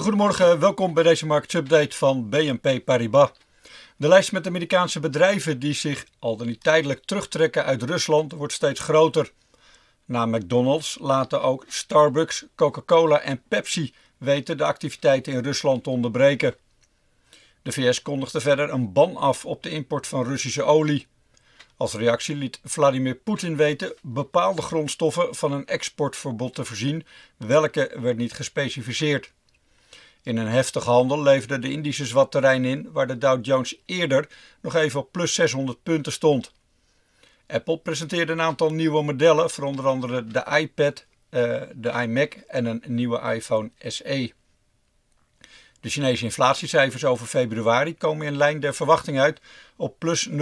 goedemorgen, welkom bij deze update van BNP Paribas. De lijst met Amerikaanse bedrijven die zich al dan niet tijdelijk terugtrekken uit Rusland wordt steeds groter. Na McDonald's laten ook Starbucks, Coca-Cola en Pepsi weten de activiteiten in Rusland te onderbreken. De VS kondigde verder een ban af op de import van Russische olie. Als reactie liet Vladimir Poetin weten bepaalde grondstoffen van een exportverbod te voorzien, welke werd niet gespecificeerd. In een heftige handel leverde de Indische zwart terrein in waar de Dow Jones eerder nog even op plus 600 punten stond. Apple presenteerde een aantal nieuwe modellen, voor onder andere de iPad, eh, de iMac en een nieuwe iPhone SE. De Chinese inflatiecijfers over februari komen in lijn der verwachting uit op plus 0,9%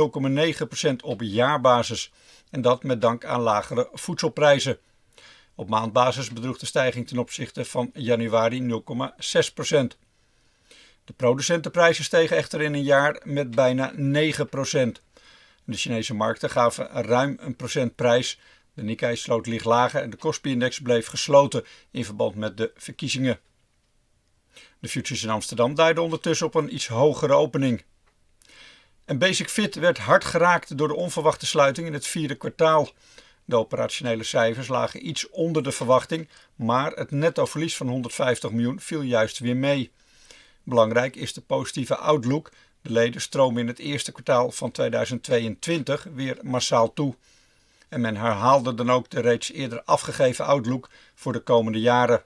op jaarbasis. En dat met dank aan lagere voedselprijzen. Op maandbasis bedroeg de stijging ten opzichte van januari 0,6%. De producentenprijzen stegen echter in een jaar met bijna 9%. De Chinese markten gaven ruim een procent prijs. De Nikkei sloot licht lager en de Kospi-index bleef gesloten in verband met de verkiezingen. De futures in Amsterdam duiden ondertussen op een iets hogere opening. En Basic Fit werd hard geraakt door de onverwachte sluiting in het vierde kwartaal. De operationele cijfers lagen iets onder de verwachting, maar het nettoverlies van 150 miljoen viel juist weer mee. Belangrijk is de positieve outlook. De leden stromen in het eerste kwartaal van 2022 weer massaal toe. En men herhaalde dan ook de reeds eerder afgegeven outlook voor de komende jaren.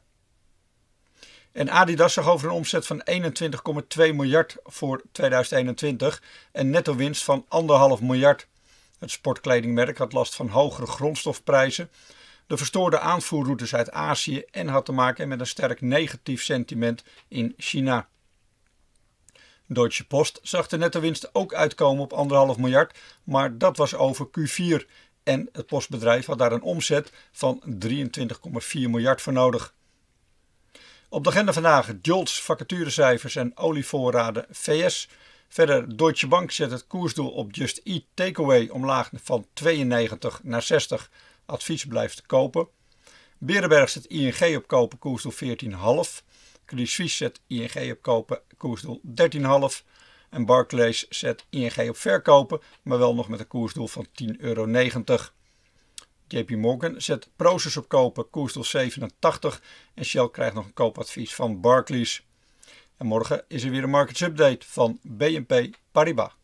En Adidas zag over een omzet van 21,2 miljard voor 2021 en netto winst van 1,5 miljard. Het sportkledingmerk had last van hogere grondstofprijzen, de verstoorde aanvoerroutes uit Azië en had te maken met een sterk negatief sentiment in China. Deutsche Post zag de netto winst ook uitkomen op 1,5 miljard, maar dat was over Q4 en het postbedrijf had daar een omzet van 23,4 miljard voor nodig. Op de agenda vandaag Jolts vacaturecijfers en olievoorraden VS. Verder, Deutsche Bank zet het koersdoel op Just Eat Takeaway omlaag van 92 naar 60. Advies blijft kopen. Berenberg zet ING op kopen, koersdoel 14,5. Credit Suisse zet ING op kopen, koersdoel 13,5. En Barclays zet ING op verkopen, maar wel nog met een koersdoel van 10,90 euro. JP Morgan zet Proces op kopen, koersdoel 87. En Shell krijgt nog een koopadvies van Barclays. En morgen is er weer een markets update van BNP Paribas.